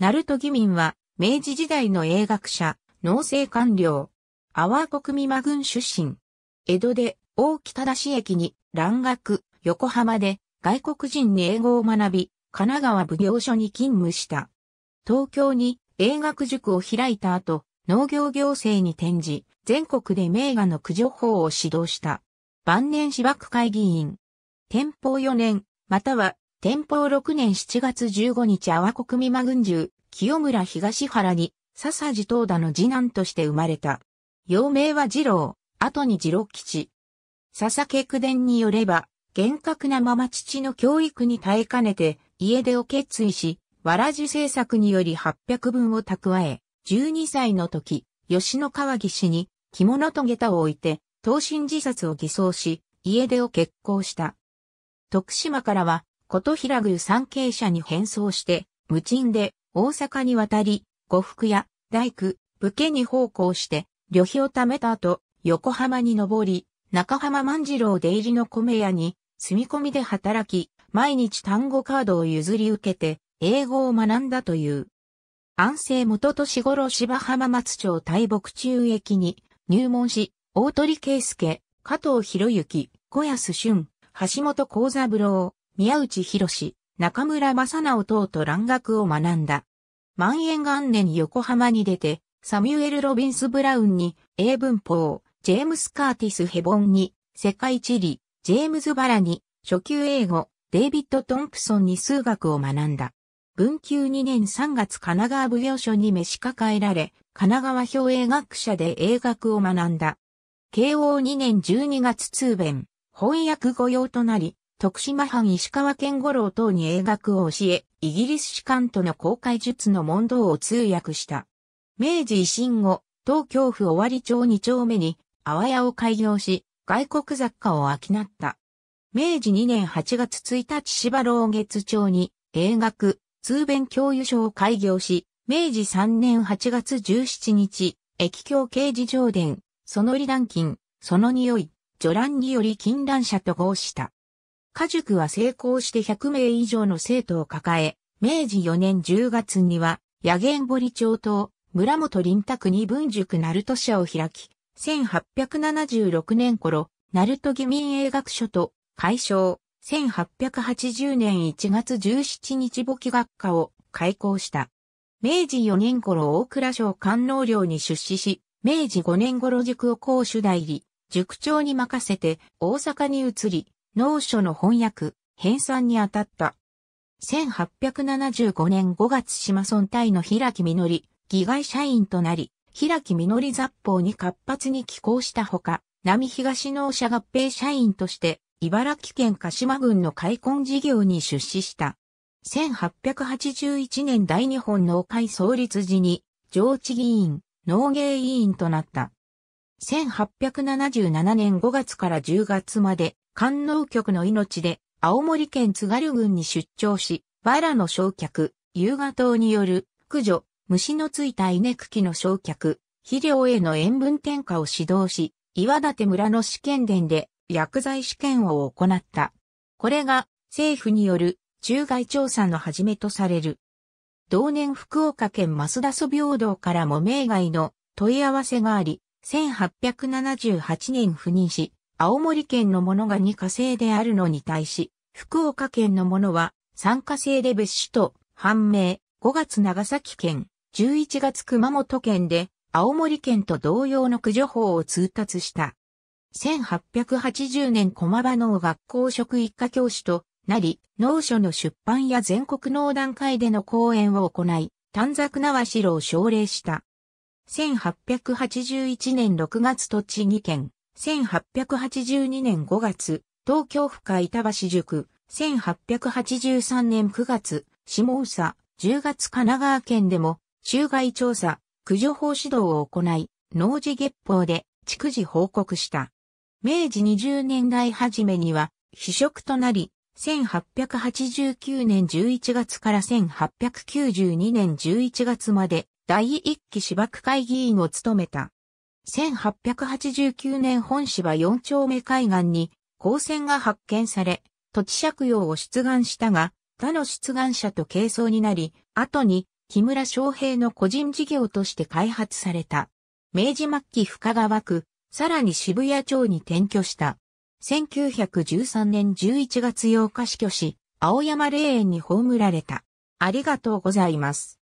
鳴門義民は、明治時代の英学者、農政官僚、阿波国美馬郡出身。江戸で、大木正駅に、蘭学、横浜で、外国人に英語を学び、神奈川奉行所に勤務した。東京に、英学塾を開いた後、農業行政に転じ、全国で名画の駆除法を指導した。晩年市区会議員。天保4年、または天保6年7月15日阿波国美馬軍従、清村東原に、笹地東田の次男として生まれた。幼名は次郎、後に次郎吉。笹家木九伝によれば、厳格なまま父の教育に耐えかねて、家出を決意し、わらじ政策により800分を蓄え、12歳の時、吉野川岸に着物と下駄を置いて、投身自殺を偽装し、家出を決行した。徳島からは琴平宮参詣者に変装して、無賃で大阪に渡り、呉服や大工、武家に奉公して、旅費を貯めた後、横浜に登り、中浜万次郎出入りの米屋に、住み込みで働き、毎日単語カードを譲り受けて、英語を学んだという。安政元年頃芝浜松町大木中駅に入門し、大鳥圭介、加藤博之、小安俊、橋本幸三郎、宮内博中村正直等と蘭学を学んだ。万延元年横浜に出て、サミュエル・ロビンス・ブラウンに英文法、ジェームス・カーティス・ヘボンに世界地理、ジェームズ・バラに初級英語、デイビッド・トンプソンに数学を学んだ。文久2年3月神奈川奉行所に召し抱えられ、神奈川表映学者で英学を学んだ。慶応2年12月通弁、翻訳御用となり、徳島藩石川県五郎等に英学を教え、イギリス士官との公開術の問答を通訳した。明治維新後、東京府尾張町二丁目に、阿屋を開業し、外国雑貨を商った。明治2年8月1日芝老月町に、英学、通弁教諭所を開業し、明治3年8月17日、駅境刑事上伝、その利断金、その匂い、助乱により禁断者と合した。家塾は成功して100名以上の生徒を抱え、明治4年10月には、野原堀町と村本林宅に文塾ナルト社を開き、1876年頃、ナルト義民英学所と解消、1880年1月17日簿記学科を開校した。明治4年頃大倉省官能寮に出資し、明治5年頃塾を講主代理、塾長に任せて大阪に移り、農書の翻訳、編纂にあたった。1875年5月島村隊の平木実、議外社員となり、平木実雑報に活発に寄稿したほか、並東農社合併社員として、茨城県鹿島郡の開墾事業に出資した。1881年大日本農会創立時に、上智議員、農芸委員となった。1877年5月から10月まで官能局の命で、青森県津軽郡に出張し、バラの焼却、夕賀島による駆除、虫のついた稲茎の焼却、肥料への塩分添加を指導し、岩立村の試験田で薬剤試験を行った。これが政府による中外調査の始めとされる。同年福岡県増田祖平等からも名外の問い合わせがあり、1878年赴任し、青森県のものが2火星であるのに対し、福岡県のものは3火星で別種と判明、5月長崎県、11月熊本県で、青森県と同様の駆除法を通達した。1880年駒場農学校職一課教師となり、農書の出版や全国農団会での講演を行い、短冊縄城を奨励した。1881年6月栃木県、1882年5月、東京府下板橋塾、1883年9月、下総、10月神奈川県でも、中外調査、駆除法指導を行い、農事月報で、逐次報告した。明治20年代初めには、非職となり、1889年11月から1892年11月まで、第一期芝区会議員を務めた。1889年本市は四丁目海岸に光線が発見され、土地借用を出願したが、他の出願者と軽装になり、後に木村昌平の個人事業として開発された。明治末期深川区、さらに渋谷町に転居した。1913年11月8日死去し、青山霊園に葬られた。ありがとうございます。